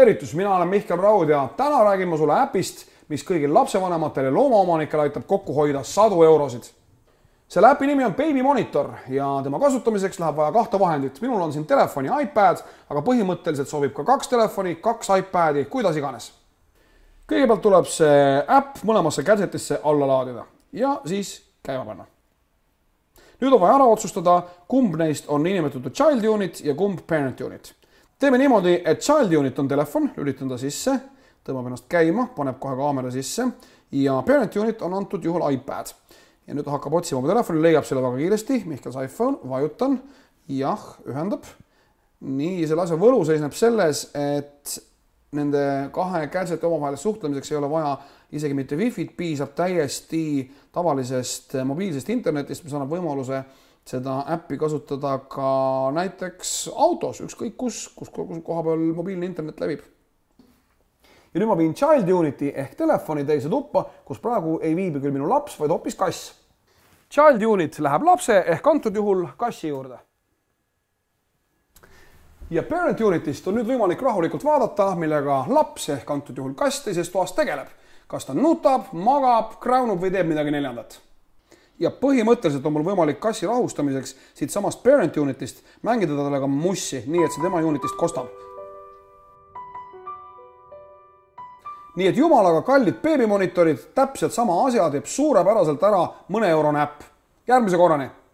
tervitus, mina olen Mihkel Raud ja täna räägin ma sulle äpist, mis kõigil lapsevanematel ja loomaomanikel aitab kokku hoida sadu eurosid. selle äpi nimi on Baby Monitor ja tema kasutamiseks läheb vaja kahte vahendit. minul on siin telefon ja iPad, aga põhimõtteliselt sobib ka kaks telefoni, kaks iPadi, kuidas iganes. kõigepealt tuleb see äpp mõlemasse gadget'isse alla laadida ja siis käima panna nüüd on vaja ära otsustada, kumb neist on niinimetatud child unit ja kumb parent unit teeme niimoodi, et child unit on telefon, lülitan ta sisse, tõmbab ennast käima, paneb kohe kaamera sisse ja parent unit on antud juhul iPad. ja nüüd hakkab otsima oma telefoni, leiab selle väga kiiresti, Mihkel iPhone, vajutan, jah, ühendab. nii, selle asja võlu seisneb selles, et nende kahe kädsete omavaheliseks suhtlemiseks ei ole vaja isegi mitte wifi't, piisab täiesti tavalisest mobiilsest internetist, mis annab võimaluse seda äppi kasutada ka näiteks autos, ükskõik kus, kus, kus koha peal mobiilne internet levib. ja nüüd ma viin Child Unity ehk telefoni teise tuppa, kus praegu ei viibi küll minu laps, vaid hoopis kass. Child Unit läheb lapse ehk antud juhul kassi juurde. ja Parent Unitist on nüüd võimalik rahulikult vaadata, millega laps ehk antud juhul kass teises toas tegeleb. kas ta nutab, magab, kraunub või teeb midagi neljandat ja põhimõtteliselt on mul võimalik kassi rahustamiseks siitsamast parent unit'ist mängida talle ka mussi, nii et see tema unit'ist kostab. nii et jumalaga kallid beebimonitorid, täpselt sama asja teeb suurepäraselt ära mõneeurone äpp. järgmise korrani